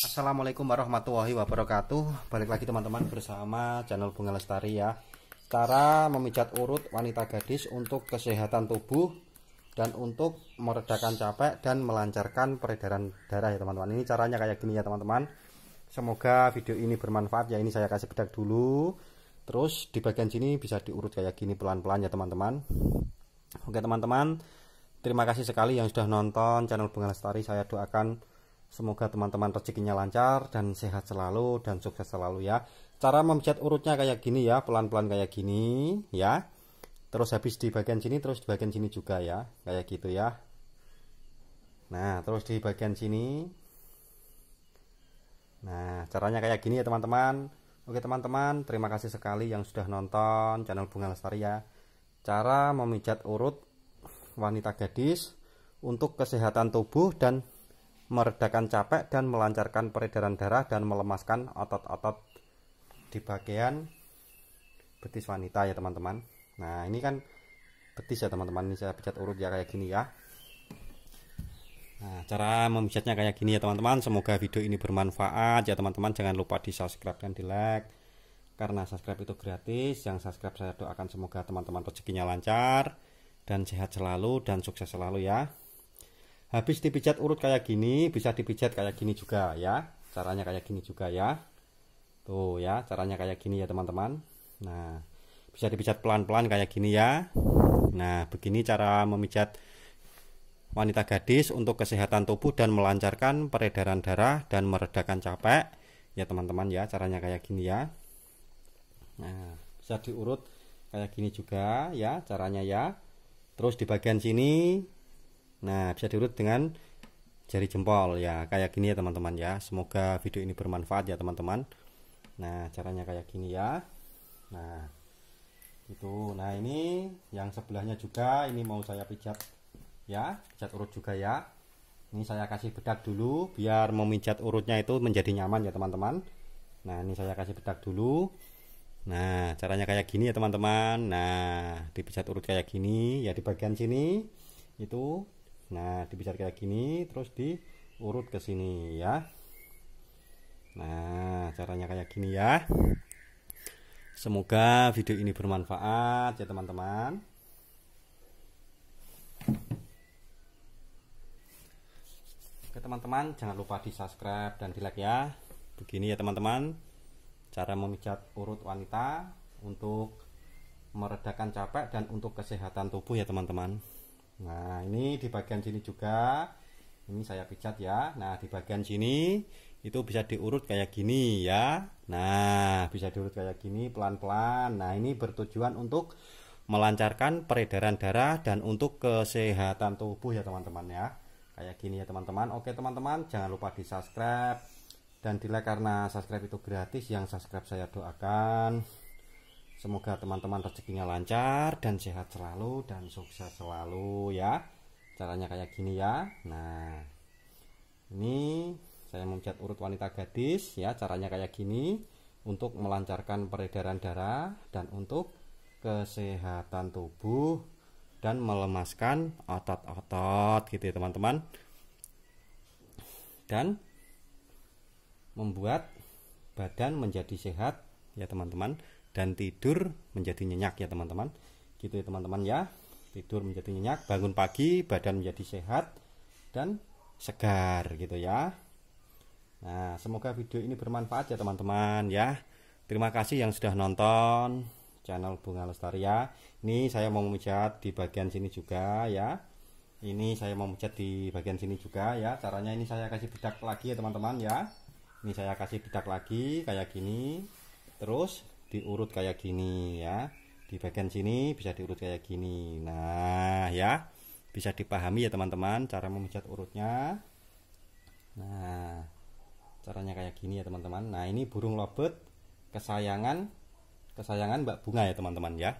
Assalamualaikum warahmatullahi wabarakatuh Balik lagi teman-teman bersama channel Bunga Lestari ya Cara memijat urut wanita gadis untuk kesehatan tubuh Dan untuk meredakan capek dan melancarkan peredaran darah ya teman-teman Ini caranya kayak gini ya teman-teman Semoga video ini bermanfaat ya Ini saya kasih bedak dulu Terus di bagian sini bisa diurut kayak gini pelan-pelan ya teman-teman Oke teman-teman Terima kasih sekali yang sudah nonton channel Bunga Lestari Saya doakan Semoga teman-teman rezekinya lancar dan sehat selalu dan sukses selalu ya. Cara memijat urutnya kayak gini ya, pelan-pelan kayak gini ya. Terus habis di bagian sini, terus di bagian sini juga ya, kayak gitu ya. Nah, terus di bagian sini. Nah, caranya kayak gini ya teman-teman. Oke teman-teman, terima kasih sekali yang sudah nonton channel Bunga Lestari ya. Cara memijat urut wanita gadis untuk kesehatan tubuh dan meredakan capek dan melancarkan peredaran darah dan melemaskan otot-otot di bagian betis wanita ya teman-teman nah ini kan betis ya teman-teman ini saya pijat urut ya kayak gini ya nah cara memijatnya kayak gini ya teman-teman semoga video ini bermanfaat ya teman-teman jangan lupa di subscribe dan di like karena subscribe itu gratis yang subscribe saya doakan semoga teman-teman rezekinya lancar dan sehat selalu dan sukses selalu ya habis dipijat urut kayak gini bisa dipijat kayak gini juga ya caranya kayak gini juga ya tuh ya caranya kayak gini ya teman-teman nah bisa dipijat pelan-pelan kayak gini ya nah begini cara memijat wanita gadis untuk kesehatan tubuh dan melancarkan peredaran darah dan meredakan capek ya teman-teman ya caranya kayak gini ya nah bisa diurut kayak gini juga ya caranya ya terus di bagian sini Nah, bisa diurut dengan jari jempol ya, kayak gini ya teman-teman ya. Semoga video ini bermanfaat ya teman-teman. Nah, caranya kayak gini ya. Nah, itu. Nah, ini yang sebelahnya juga ini mau saya pijat ya, pijat urut juga ya. Ini saya kasih bedak dulu biar memijat urutnya itu menjadi nyaman ya teman-teman. Nah, ini saya kasih bedak dulu. Nah, caranya kayak gini ya teman-teman. Nah, dipijat urut kayak gini ya di bagian sini itu nah dibesar kayak gini terus diurut ke sini ya nah caranya kayak gini ya semoga video ini bermanfaat ya teman-teman Oke teman-teman jangan lupa di subscribe dan di like ya Begini ya teman-teman Cara memijat urut wanita Untuk meredakan capek dan untuk kesehatan tubuh ya teman-teman Nah, ini di bagian sini juga. Ini saya pijat ya. Nah, di bagian sini itu bisa diurut kayak gini ya. Nah, bisa diurut kayak gini pelan-pelan. Nah, ini bertujuan untuk melancarkan peredaran darah dan untuk kesehatan tubuh ya teman-teman ya. Kayak gini ya teman-teman. Oke teman-teman, jangan lupa di subscribe. Dan like karena subscribe itu gratis, yang subscribe saya doakan Semoga teman-teman rezekinya lancar dan sehat selalu dan sukses selalu ya. Caranya kayak gini ya. Nah, ini saya mencet urut wanita gadis ya. Caranya kayak gini untuk melancarkan peredaran darah dan untuk kesehatan tubuh dan melemaskan otot-otot gitu ya teman-teman dan membuat badan menjadi sehat ya teman-teman dan tidur menjadi nyenyak ya teman-teman gitu ya teman-teman ya tidur menjadi nyenyak bangun pagi badan menjadi sehat dan segar gitu ya nah semoga video ini bermanfaat ya teman-teman ya terima kasih yang sudah nonton channel Bunga Lestari ya ini saya mau memijat di bagian sini juga ya ini saya mau memijat di bagian sini juga ya caranya ini saya kasih bedak lagi ya teman-teman ya ini saya kasih bedak lagi kayak gini terus diurut kayak gini ya di bagian sini bisa diurut kayak gini nah ya bisa dipahami ya teman-teman cara memijat urutnya nah caranya kayak gini ya teman-teman nah ini burung lobet kesayangan kesayangan mbak bunga ya teman-teman ya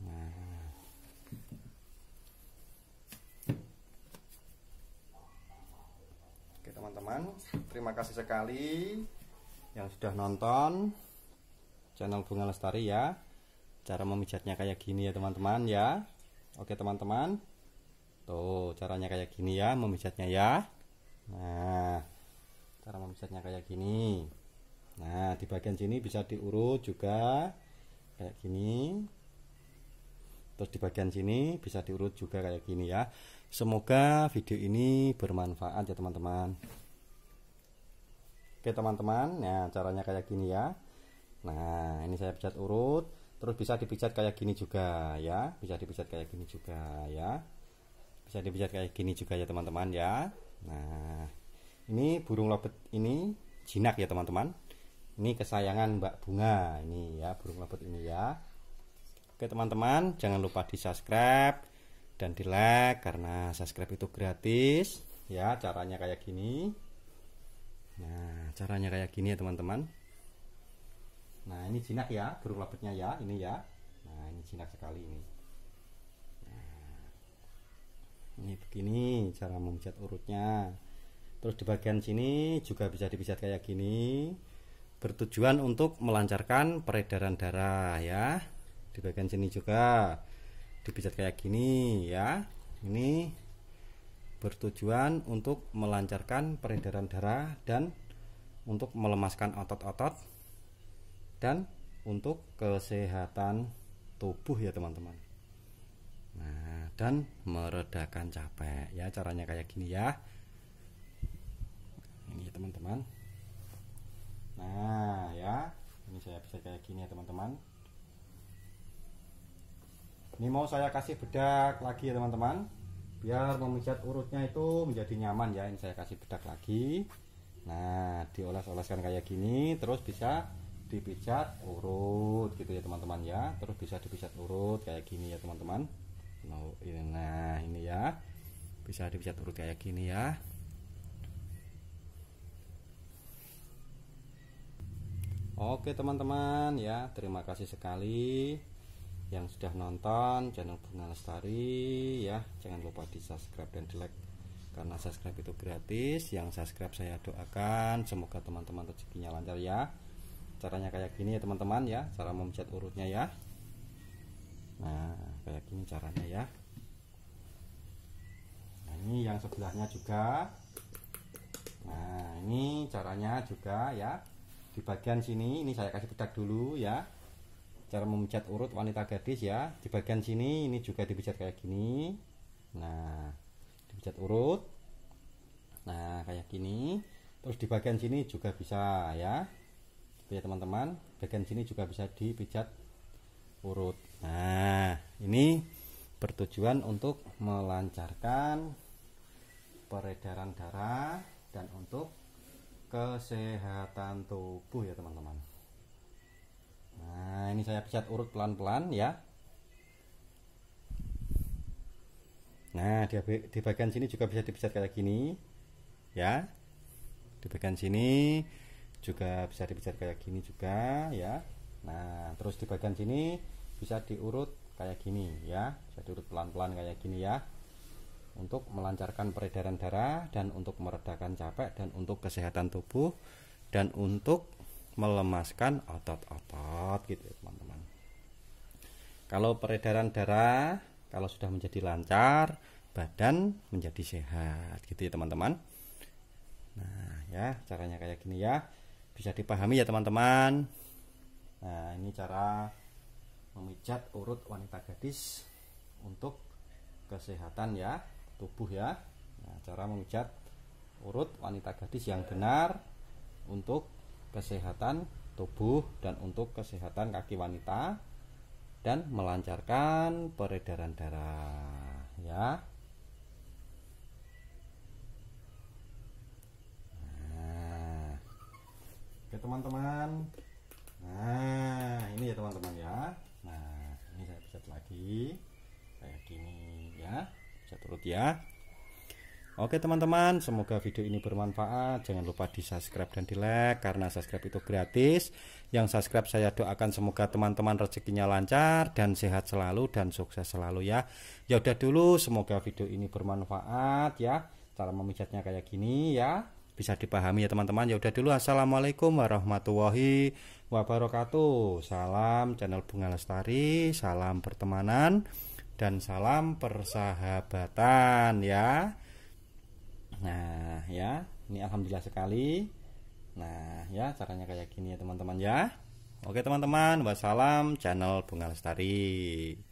nah teman-teman. Terima kasih sekali yang sudah nonton channel Bunga Lestari ya cara memijatnya kayak gini ya teman-teman ya oke teman-teman tuh caranya kayak gini ya memijatnya ya nah cara memijatnya kayak gini nah di bagian sini bisa diurut juga kayak gini terus di bagian sini bisa diurut juga kayak gini ya semoga video ini bermanfaat ya teman-teman oke teman-teman ya caranya kayak gini ya Nah, ini saya pijat urut, terus bisa dipijat kayak gini juga ya, bisa dipijat kayak gini juga ya. Bisa dipijat kayak gini juga ya teman-teman ya. Nah, ini burung lobet ini jinak ya teman-teman. Ini kesayangan Mbak Bunga ini ya, burung lobet ini ya. Oke teman-teman, jangan lupa di-subscribe dan di-like karena subscribe itu gratis ya, caranya kayak gini. Nah, caranya kayak gini ya teman-teman nah ini jinak ya burung labetnya ya ini ya nah ini jinak sekali ini nah, ini begini cara memijat urutnya terus di bagian sini juga bisa dipijat kayak gini bertujuan untuk melancarkan peredaran darah ya di bagian sini juga dipijat kayak gini ya ini bertujuan untuk melancarkan peredaran darah dan untuk melemaskan otot-otot dan untuk kesehatan tubuh ya teman-teman nah dan meredakan capek ya caranya kayak gini ya ini ya, teman-teman nah ya ini saya bisa kayak gini ya teman-teman ini mau saya kasih bedak lagi ya teman-teman biar memijat urutnya itu menjadi nyaman ya ini saya kasih bedak lagi nah dioles-oleskan kayak gini terus bisa dipijat urut gitu ya teman-teman ya terus bisa dipijat urut kayak gini ya teman-teman nah ini ya bisa dipijat urut kayak gini ya Oke teman-teman ya terima kasih sekali yang sudah nonton channel Bunga Lestari ya jangan lupa di subscribe dan di like karena subscribe itu gratis yang subscribe saya doakan semoga teman-teman rezekinya lancar ya caranya kayak gini ya teman-teman ya cara memecat urutnya ya nah kayak gini caranya ya nah ini yang sebelahnya juga nah ini caranya juga ya di bagian sini ini saya kasih bedak dulu ya cara memecat urut wanita gadis ya di bagian sini ini juga dipecat kayak gini nah dipecat urut nah kayak gini terus di bagian sini juga bisa ya ya teman-teman bagian sini juga bisa dipijat urut nah ini bertujuan untuk melancarkan peredaran darah dan untuk kesehatan tubuh ya teman-teman nah ini saya pijat urut pelan-pelan ya nah di, di bagian sini juga bisa dipijat kayak gini ya di bagian sini juga bisa dipijat kayak gini juga ya nah terus di bagian sini bisa diurut kayak gini ya bisa diurut pelan-pelan kayak gini ya untuk melancarkan peredaran darah dan untuk meredakan capek dan untuk kesehatan tubuh dan untuk melemaskan otot-otot gitu teman-teman kalau peredaran darah kalau sudah menjadi lancar badan menjadi sehat gitu ya teman-teman nah ya caranya kayak gini ya bisa dipahami ya teman-teman nah ini cara memijat urut wanita gadis untuk kesehatan ya tubuh ya nah, cara memijat urut wanita gadis yang benar untuk kesehatan tubuh dan untuk kesehatan kaki wanita dan melancarkan peredaran darah ya teman-teman nah ini ya teman-teman ya nah ini saya pijat lagi kayak gini ya bisa turut ya Oke teman-teman, semoga video ini bermanfaat. Jangan lupa di subscribe dan di like karena subscribe itu gratis. Yang subscribe saya doakan semoga teman-teman rezekinya lancar dan sehat selalu dan sukses selalu ya. Ya udah dulu, semoga video ini bermanfaat ya. Cara memijatnya kayak gini ya bisa dipahami ya teman-teman ya udah dulu assalamualaikum warahmatullahi wabarakatuh salam channel bunga lestari salam pertemanan dan salam persahabatan ya nah ya ini alhamdulillah sekali nah ya caranya kayak gini ya teman-teman ya oke teman-teman wassalam channel bunga lestari